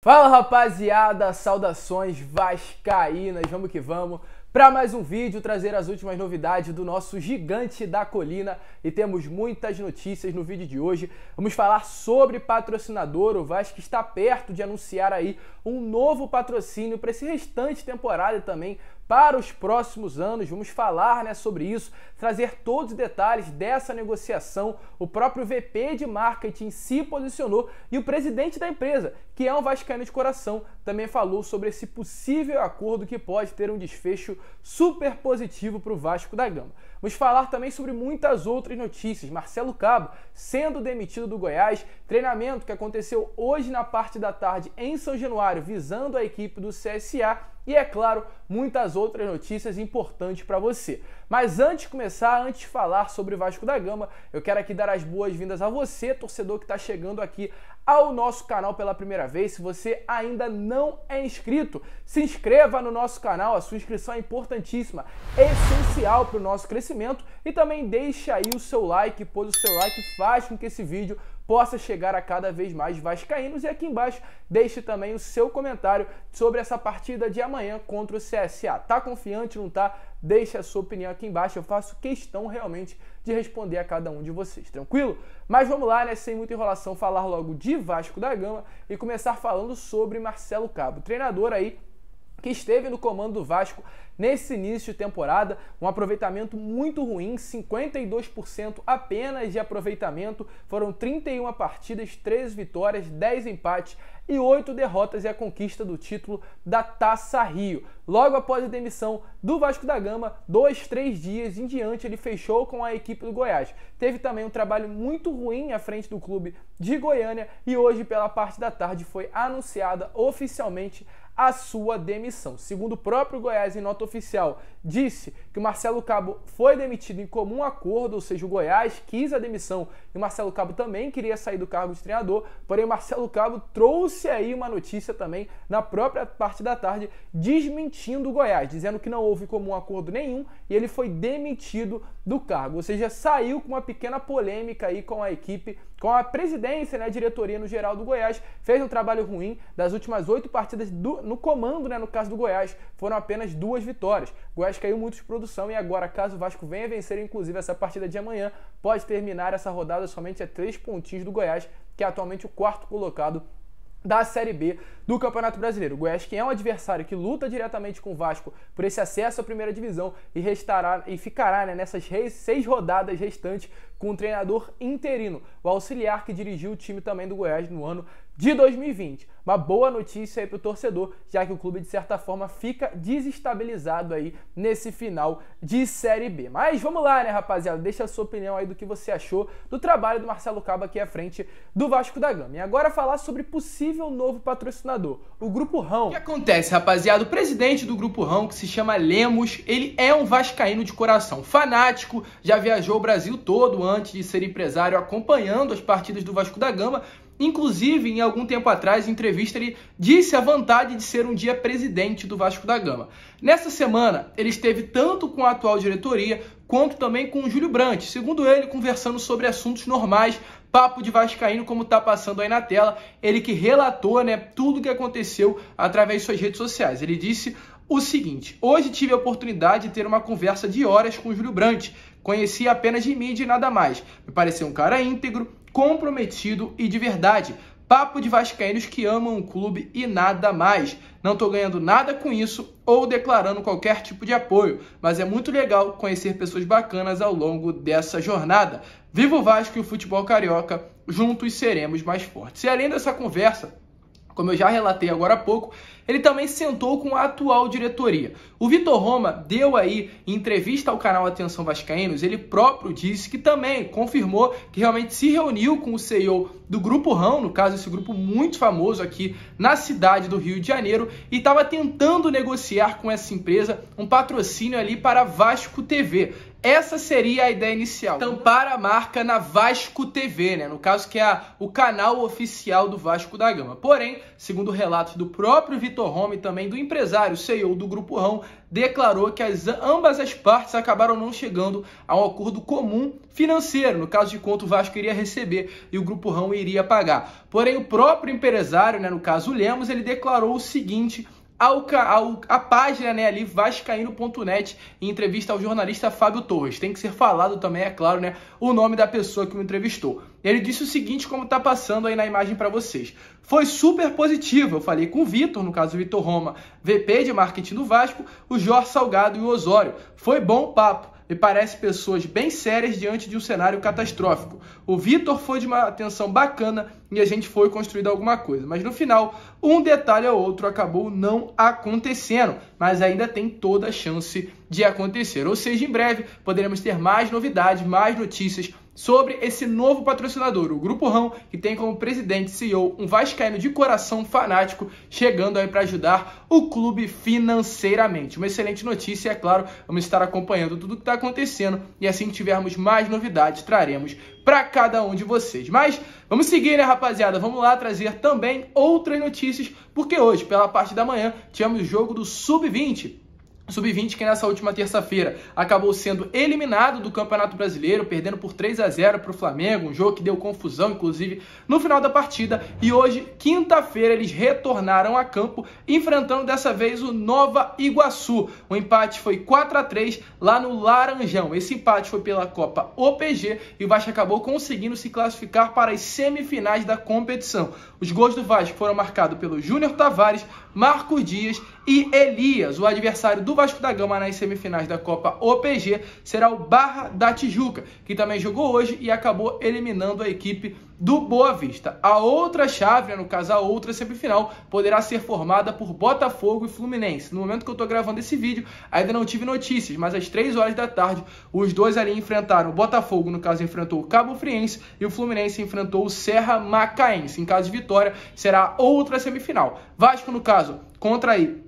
Fala rapaziada, saudações vascaínas, vamos que vamos para mais um vídeo trazer as últimas novidades do nosso gigante da colina e temos muitas notícias no vídeo de hoje. Vamos falar sobre patrocinador, o Vasco está perto de anunciar aí um novo patrocínio para esse restante temporada também para os próximos anos, vamos falar né, sobre isso, trazer todos os detalhes dessa negociação. O próprio VP de marketing se posicionou e o presidente da empresa, que é um vascaíno de coração, também falou sobre esse possível acordo que pode ter um desfecho super positivo para o Vasco da Gama. Vamos falar também sobre muitas outras notícias. Marcelo Cabo sendo demitido do Goiás, treinamento que aconteceu hoje na parte da tarde em São Januário, visando a equipe do CSA e, é claro, muitas outras notícias importantes para você. Mas antes de começar, antes de falar sobre Vasco da Gama, eu quero aqui dar as boas-vindas a você, torcedor que está chegando aqui ao nosso canal pela primeira vez, se você ainda não é inscrito, se inscreva no nosso canal, a sua inscrição é importantíssima, é essencial para o nosso crescimento e também deixe aí o seu like, pois o seu like faz com que esse vídeo possa chegar a cada vez mais vascaínos. E aqui embaixo deixe também o seu comentário sobre essa partida de amanhã contra o CSA. Tá confiante, não tá? Deixe a sua opinião aqui embaixo. Eu faço questão realmente de responder a cada um de vocês, tranquilo? Mas vamos lá, né? Sem muita enrolação, falar logo de Vasco da Gama e começar falando sobre Marcelo Cabo, treinador aí que esteve no comando do Vasco nesse início de temporada, um aproveitamento muito ruim, 52% apenas de aproveitamento, foram 31 partidas, 13 vitórias, 10 empates e 8 derrotas e a conquista do título da Taça Rio. Logo após a demissão do Vasco da Gama, dois, três dias em diante, ele fechou com a equipe do Goiás. Teve também um trabalho muito ruim à frente do clube de Goiânia e hoje, pela parte da tarde, foi anunciada oficialmente a sua demissão. Segundo o próprio Goiás, em nota oficial, disse que o Marcelo Cabo foi demitido em comum acordo, ou seja, o Goiás quis a demissão e o Marcelo Cabo também queria sair do cargo de treinador, porém o Marcelo Cabo trouxe aí uma notícia também na própria parte da tarde, desmentindo o Goiás, dizendo que não houve comum acordo nenhum e ele foi demitido do cargo. Ou seja, saiu com uma pequena polêmica aí com a equipe, com a presidência, né, a diretoria no geral do Goiás. Fez um trabalho ruim das últimas oito partidas do, no comando, né, no caso do Goiás, foram apenas duas vitórias. O Goiás caiu muito de produção e agora, caso o Vasco venha vencer, inclusive essa partida de amanhã, pode terminar essa rodada somente a três pontinhos do Goiás, que é atualmente o quarto colocado da Série B do Campeonato Brasileiro. O Goiás, que é um adversário que luta diretamente com o Vasco por esse acesso à primeira divisão e restará e ficará né, nessas seis rodadas restantes com o treinador interino, o auxiliar que dirigiu o time também do Goiás no ano de 2020. Uma boa notícia aí para o torcedor, já que o clube de certa forma fica desestabilizado aí nesse final de Série B. Mas vamos lá, né, rapaziada? Deixa a sua opinião aí do que você achou do trabalho do Marcelo Cabo aqui à frente do Vasco da Gama. E agora falar sobre possível novo patrocinador o Grupo Rão. O que acontece, rapaziada? O presidente do Grupo Rão, que se chama Lemos, ele é um vascaíno de coração, fanático, já viajou o Brasil todo antes de ser empresário acompanhando as partidas do Vasco da Gama Inclusive, em algum tempo atrás, em entrevista, ele disse a vontade de ser um dia presidente do Vasco da Gama. Nessa semana, ele esteve tanto com a atual diretoria quanto também com o Júlio Brandt, segundo ele, conversando sobre assuntos normais, papo de vascaíno como está passando aí na tela, ele que relatou, né, tudo o que aconteceu através de suas redes sociais. Ele disse o seguinte: "Hoje tive a oportunidade de ter uma conversa de horas com o Júlio Brandt. Conheci apenas de mídia e nada mais. Me pareceu um cara íntegro, comprometido e de verdade. Papo de vascaínos que amam o clube e nada mais. Não estou ganhando nada com isso ou declarando qualquer tipo de apoio, mas é muito legal conhecer pessoas bacanas ao longo dessa jornada. Viva o Vasco e o futebol carioca, juntos seremos mais fortes. E além dessa conversa, como eu já relatei agora há pouco, ele também sentou com a atual diretoria. O Vitor Roma deu aí, em entrevista ao canal Atenção Vascaínos, ele próprio disse que também confirmou que realmente se reuniu com o CEO do Grupo Rão, no caso esse grupo muito famoso aqui na cidade do Rio de Janeiro, e estava tentando negociar com essa empresa um patrocínio ali para Vasco TV. Essa seria a ideia inicial. Então, Tampar a marca na Vasco TV, né? No caso que é o canal oficial do Vasco da Gama. Porém, segundo relatos do próprio Vitor Rome e também do empresário CEO do Grupo Rão, declarou que as, ambas as partes acabaram não chegando a um acordo comum financeiro, no caso de quanto o Vasco iria receber e o Grupo Rão iria pagar. Porém, o próprio empresário, né, no caso o Lemos, ele declarou o seguinte ao, ao, a página né, ali vascaíno.net em entrevista ao jornalista Fábio Torres. Tem que ser falado também, é claro, né, o nome da pessoa que o entrevistou. Ele disse o seguinte, como está passando aí na imagem para vocês. Foi super positivo. Eu falei com o Vitor, no caso o Vitor Roma, VP de marketing do Vasco, o Jorge Salgado e o Osório. Foi bom papo e parece pessoas bem sérias diante de um cenário catastrófico. O Vitor foi de uma atenção bacana e a gente foi construindo alguma coisa. Mas no final, um detalhe ou outro acabou não acontecendo, mas ainda tem toda a chance de acontecer. Ou seja, em breve poderemos ter mais novidades, mais notícias sobre esse novo patrocinador, o Grupo Rão, que tem como presidente CEO um vascaíno de coração fanático, chegando aí para ajudar o clube financeiramente. Uma excelente notícia, é claro, vamos estar acompanhando tudo que está acontecendo e assim que tivermos mais novidades, traremos para cada um de vocês. Mas vamos seguir, né, rapaziada? Vamos lá trazer também outras notícias, porque hoje, pela parte da manhã, tivemos o jogo do Sub-20 Sub-20 que nessa última terça-feira acabou sendo eliminado do Campeonato Brasileiro, perdendo por 3 a 0 para o Flamengo, um jogo que deu confusão, inclusive, no final da partida. E hoje, quinta-feira, eles retornaram a campo, enfrentando dessa vez o Nova Iguaçu. O empate foi 4 a 3 lá no Laranjão. Esse empate foi pela Copa OPG e o Vasco acabou conseguindo se classificar para as semifinais da competição. Os gols do Vasco foram marcados pelo Júnior Tavares, Marco Dias e Elias, o adversário do Vasco da Gama nas semifinais da Copa OPG, será o Barra da Tijuca, que também jogou hoje e acabou eliminando a equipe do Boa Vista. A outra chave, no caso a outra semifinal, poderá ser formada por Botafogo e Fluminense. No momento que eu estou gravando esse vídeo, ainda não tive notícias, mas às 3 horas da tarde, os dois ali enfrentaram. O Botafogo, no caso, enfrentou o Cabo Friense e o Fluminense enfrentou o Serra Macaense. Em caso de vitória, será outra semifinal. Vasco, no caso, contra aí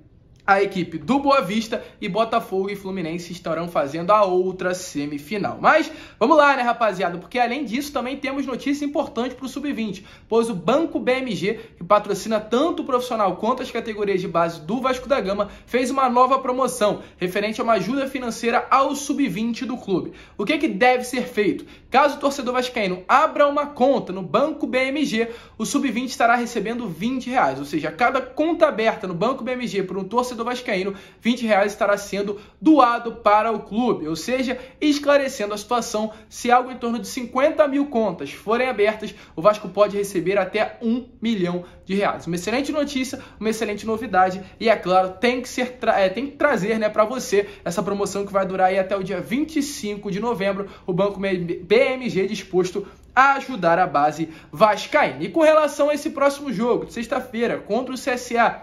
a equipe do Boa Vista e Botafogo e Fluminense estarão fazendo a outra semifinal. Mas vamos lá, né, rapaziada? Porque além disso, também temos notícia importante para o Sub-20, pois o Banco BMG, que patrocina tanto o profissional quanto as categorias de base do Vasco da Gama, fez uma nova promoção referente a uma ajuda financeira ao Sub-20 do clube. O que, é que deve ser feito? Caso o torcedor vascaíno abra uma conta no Banco BMG, o Sub-20 estará recebendo 20 reais, ou seja, cada conta aberta no Banco BMG por um torcedor torcedor vascaíno, 20 reais estará sendo doado para o clube, ou seja, esclarecendo a situação, se algo em torno de 50 mil contas forem abertas, o Vasco pode receber até 1 milhão de reais. Uma excelente notícia, uma excelente novidade e, é claro, tem que, ser é, tem que trazer né, para você essa promoção que vai durar aí até o dia 25 de novembro, o Banco BMG disposto a ajudar a base vascaína. E com relação a esse próximo jogo, de sexta-feira, contra o CSA,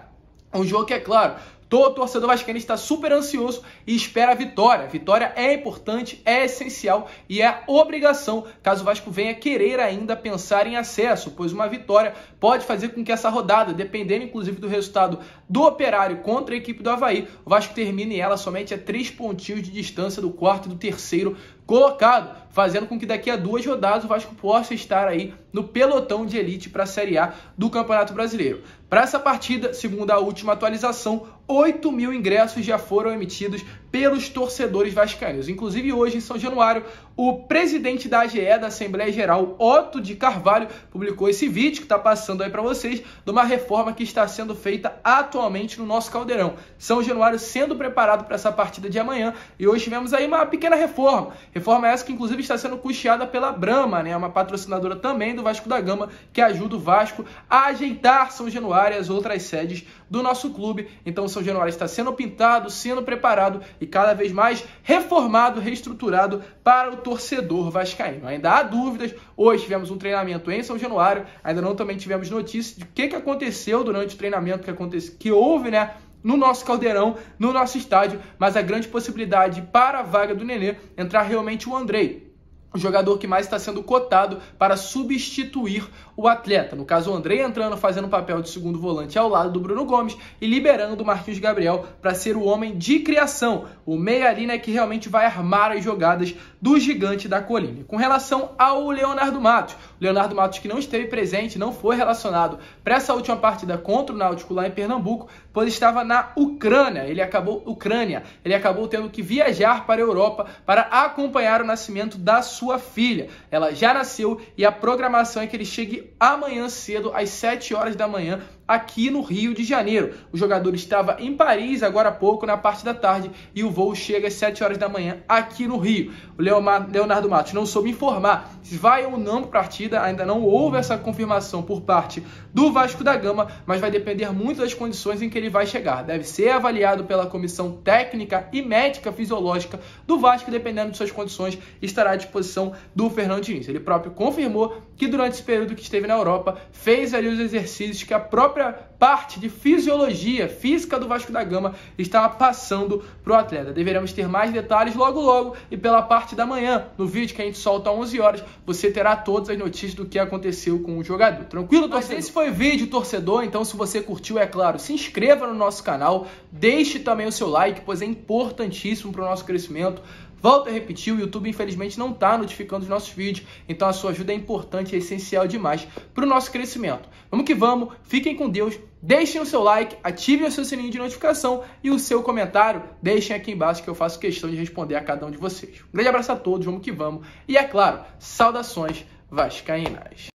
um jogo que, é claro, Todo torcedor vascaíno está super ansioso e espera a vitória. Vitória é importante, é essencial e é obrigação caso o Vasco venha querer ainda pensar em acesso, pois uma vitória pode fazer com que essa rodada, dependendo inclusive do resultado do Operário contra a equipe do Havaí, o Vasco termine ela somente a três pontinhos de distância do quarto e do terceiro colocado fazendo com que daqui a duas rodadas o Vasco possa estar aí no pelotão de elite para a Série A do Campeonato Brasileiro. Para essa partida, segundo a última atualização, 8 mil ingressos já foram emitidos pelos torcedores vascaínos. Inclusive hoje, em São Januário, o presidente da AGE, da Assembleia Geral, Otto de Carvalho, publicou esse vídeo que está passando aí para vocês, de uma reforma que está sendo feita atualmente no nosso caldeirão. São Januário sendo preparado para essa partida de amanhã e hoje tivemos aí uma pequena reforma. Reforma essa que, inclusive, está sendo custeada pela Brama, né? É uma patrocinadora também do Vasco da Gama, que ajuda o Vasco a ajeitar São Januário e as outras sedes do nosso clube. Então São Januário está sendo pintado, sendo preparado e cada vez mais reformado, reestruturado para o torcedor vascaíno. Ainda há dúvidas, hoje tivemos um treinamento em São Januário, ainda não também tivemos notícias de o que, que aconteceu durante o treinamento que, acontece, que houve, né? no nosso caldeirão, no nosso estádio, mas a grande possibilidade para a vaga do Nenê entrar realmente o Andrei, o jogador que mais está sendo cotado para substituir o atleta. No caso, o André entrando, fazendo o papel de segundo volante ao lado do Bruno Gomes e liberando o Marquinhos Gabriel para ser o homem de criação, o meia ali né, que realmente vai armar as jogadas do gigante da colina. Com relação ao Leonardo Matos, Leonardo Matos que não esteve presente, não foi relacionado para essa última partida contra o Náutico lá em Pernambuco, quando estava na Ucrânia. Ele acabou Ucrânia. Ele acabou tendo que viajar para a Europa para acompanhar o nascimento da sua filha. Ela já nasceu e a programação é que ele chegue amanhã cedo às 7 horas da manhã aqui no Rio de Janeiro. O jogador estava em Paris agora há pouco, na parte da tarde, e o voo chega às 7 horas da manhã aqui no Rio. O Leonardo Matos não soube informar se vai ou não para a partida, ainda não houve essa confirmação por parte do Vasco da Gama, mas vai depender muito das condições em que ele vai chegar. Deve ser avaliado pela comissão técnica e médica fisiológica do Vasco, dependendo de suas condições, estará à disposição do Fernando Diniz. Ele próprio confirmou que durante esse período que esteve na Europa fez ali os exercícios que a própria parte de fisiologia física do Vasco da Gama estava passando para o atleta. Deveremos ter mais detalhes logo logo e pela parte da manhã, no vídeo que a gente solta às 11 horas, você terá todas as notícias do que aconteceu com o jogador. Tranquilo, torcedor? Mas esse foi o vídeo, torcedor, então se você curtiu, é claro, se inscreva no nosso canal, deixe também o seu like, pois é importantíssimo para o nosso crescimento. Volto a repetir, o YouTube infelizmente não está notificando os nossos vídeos, então a sua ajuda é importante, é essencial demais para o nosso crescimento. Vamos que vamos, fiquem com Deus, deixem o seu like, ativem o seu sininho de notificação e o seu comentário deixem aqui embaixo que eu faço questão de responder a cada um de vocês. Um grande abraço a todos, vamos que vamos e é claro, saudações vascaínas.